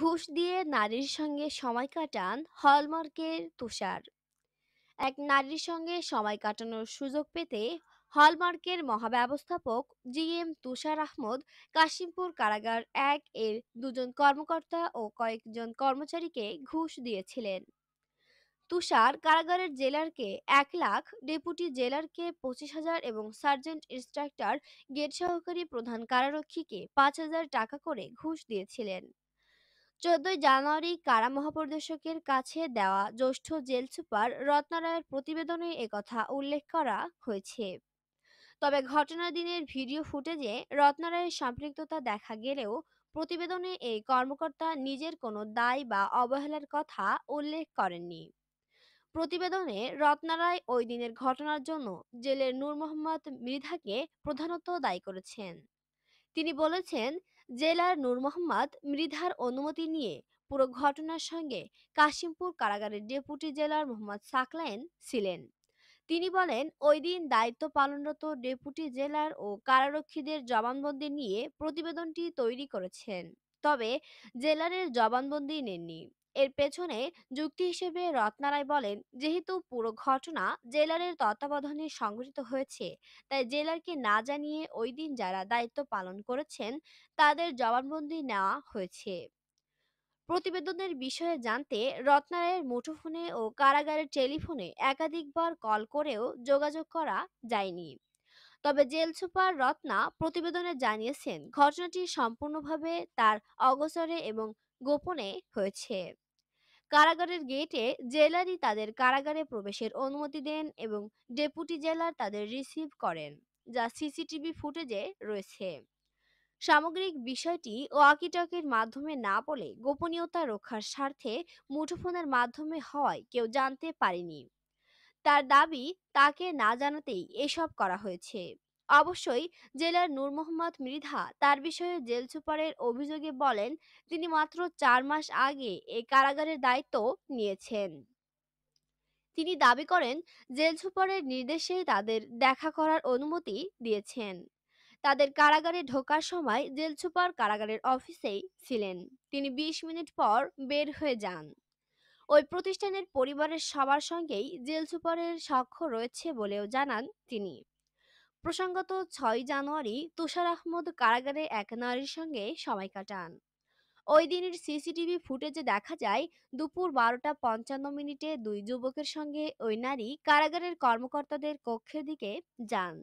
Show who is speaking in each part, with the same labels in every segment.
Speaker 1: ঘুষ দিয়ে নারীর সঙ্গে সময় কাটান হলমার্কের তুষার এক নারীর সঙ্গে সময় কাটানোর সুযোগ পেতে হলমার্কের মহাব্যবস্থাপক জি এম তুষার আহমদ কাশিমপুর কারাগার এক এর দুজন কর্মকর্তা ও কয়েকজন কর্মচারীকে ঘুষ দিয়েছিলেন তুষার কারাগারের জেলারকে এক লাখ ডেপুটি জেলারকে পঁচিশ হাজার এবং সার্জেন্ট ইন্সট্রাক্টর গেট সহকারী প্রধান কারারক্ষীকে পাঁচ হাজার টাকা করে ঘুষ দিয়েছিলেন চোদ্দই জানুয়ারি কারা মহাপরিদর্শকের কাছে দেওয়া জ্যৈষ্ঠ জেল সুপার রত্নারায়ের প্রতিবেদনে একথা উল্লেখ করা হয়েছে তবে ঘটনার দিনের ভিডিও ফুটেজে রত্নারায়ের সম্পৃক্ততা দেখা গেলেও প্রতিবেদনে এই কর্মকর্তা নিজের কোনো দায় বা অবহেলার কথা উল্লেখ করেননি প্রতিবেদনে রত্নারায় ওই দিনের ঘটনার জন্য জেলের নূর মোহাম্মদ মৃধাকে প্রধানত দায়ী করেছেন তিনি বলেছেন জেলার নূর মোহাম্মদ মৃধার অনুমতি নিয়ে পুরো ঘটনার সঙ্গে কাশিমপুর কারাগারের ডেপুটি জেলার মোহাম্মদ সাকলায়েন ছিলেন তিনি বলেন ওই দিন দায়িত্ব পালনরত ডেপুটি জেলার ও কারারক্ষীদের জবানবন্দি নিয়ে প্রতিবেদনটি তৈরি করেছেন তবে জেলারের জবানবন্দি নেননি এর পেছনে যুক্তি হিসেবে রত্নারায় বলেন যেহেতু পুরো ঘটনা জেলারের তত্ত্বাবধানে সংঘটিত হয়েছে তাই জেলারকে না জানিয়ে ওই দিন যারা দায়িত্ব পালন করেছেন তাদের জবানবন্দি নেওয়া হয়েছে প্রতিবেদনের বিষয়ে জানতে রত্নারায়ের মুঠোফোনে ও কারাগারের টেলিফোনে একাধিকবার কল করেও যোগাযোগ করা যায়নি তবে জেল সুপার রত্না প্রতিবেদনে জানিয়েছেন ঘটনাটি সম্পূর্ণভাবে তার অগোচরে এবং গোপনে হয়েছে কারাগারের গেটে জেলারই তাদের কারাগারে প্রবেশের অনুমতি দেন এবং ডেপুটি জেলার তাদের রিসিভ করেন যা সিসিটিভি ফুটেজে রয়েছে সামগ্রিক বিষয়টি ওয়াকিটকের মাধ্যমে না বলে গোপনীয়তা রক্ষার স্বার্থে মুঠোফোনের মাধ্যমে হওয়ায় কেউ জানতে পারেনি তার দাবি তাকে না জানাতেই এসব করা হয়েছে অবশ্যই জেলার নূর মোহাম্মদ মৃধা তার বিষয়ে জেল সুপারের অভিযোগে বলেন তিনি মাত্র চার মাস আগে এই কারাগারের দায়িত্ব নিয়েছেন তিনি দাবি করেন জেল সুপারের নির্দেশে তাদের দেখা করার অনুমতি দিয়েছেন তাদের কারাগারে ঢোকার সময় জেল সুপার কারাগারের অফিসেই ছিলেন তিনি ২০ মিনিট পর বের হয়ে যান ওই প্রতিষ্ঠানের পরিবারের সবার সঙ্গেই জেল সুপারের সাক্ষ্য রয়েছে বলেও জানান তিনি প্রসঙ্গত ছয় জানুয়ারি তুষার আহমদ কারাগারে এক নারীর সঙ্গে সময় কাটান ওই দিনের সিসিটিভি ফুটেজে দেখা যায় দুপুর বারোটা পঞ্চান্ন মিনিটে দুই যুবকের সঙ্গে ওই নারী কারাগারের কর্মকর্তাদের কক্ষের দিকে যান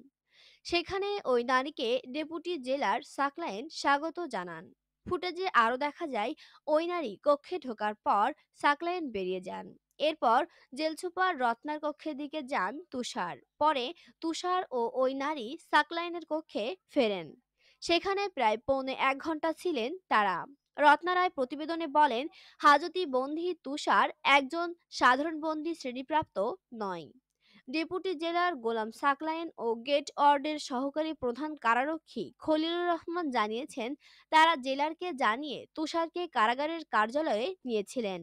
Speaker 1: সেখানে ওই নারীকে ডেপুটি জেলার সাকলাইন স্বাগত জানান ফুটেজে আরও দেখা যায় ওই নারী কক্ষে ঢোকার পর সাকলাইন বেরিয়ে যান এরপর জেলছুপার রত্নার কক্ষের দিকে যান তুষার পরে তুষার ও ওই নারী সাকলাইনের কক্ষে ফেরেন সেখানে প্রায় পৌনে এক ঘন্টা ছিলেন তারা রত্নারায় প্রতিবেদনে বলেন হাজতি বন্দী তুষার একজন সাধারণ বন্দী শ্রেণীপ্রাপ্ত নয় ডেপুটি জেলার গোলাম সাকলাইন ও গেট অর্ডের সহকারী প্রধান কারারক্ষী খলিলুর রহমান জানিয়েছেন তারা জেলারকে জানিয়ে তুষারকে কারাগারের কার্যালয়ে নিয়েছিলেন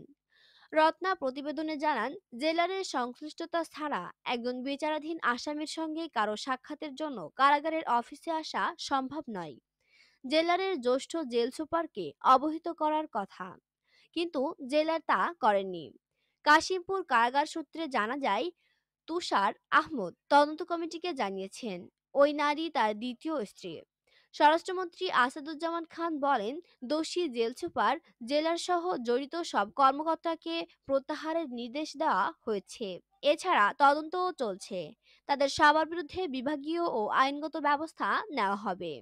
Speaker 1: রত্না প্রতিবেদনে জানান জেলারের সংশ্লিষ্টতা ছাড়া একজন বিচারাধীন আসামির সঙ্গে কারো সাক্ষাতের জন্য কারাগারের অফিসে আসা সম্ভব নয় জেলারের জ্যেষ্ঠ জেল সুপারকে অবহিত করার কথা কিন্তু জেলার তা করেননি কাশিমপুর কারাগার সূত্রে জানা যায় তুষার আহমদ তদন্ত কমিটিকে জানিয়েছেন ওই নারী তার দ্বিতীয় স্ত্রী স্বরাষ্ট্রমন্ত্রী আসাদুজ্জামান খান বলেন দোষী জেল সুপার জেলার সহ জড়িত সব কর্মকর্তাকে প্রত্যাহারের নির্দেশ দেওয়া হয়েছে এছাড়া তদন্তও চলছে তাদের সবার বিরুদ্ধে বিভাগীয় ও আইনগত ব্যবস্থা নেওয়া হবে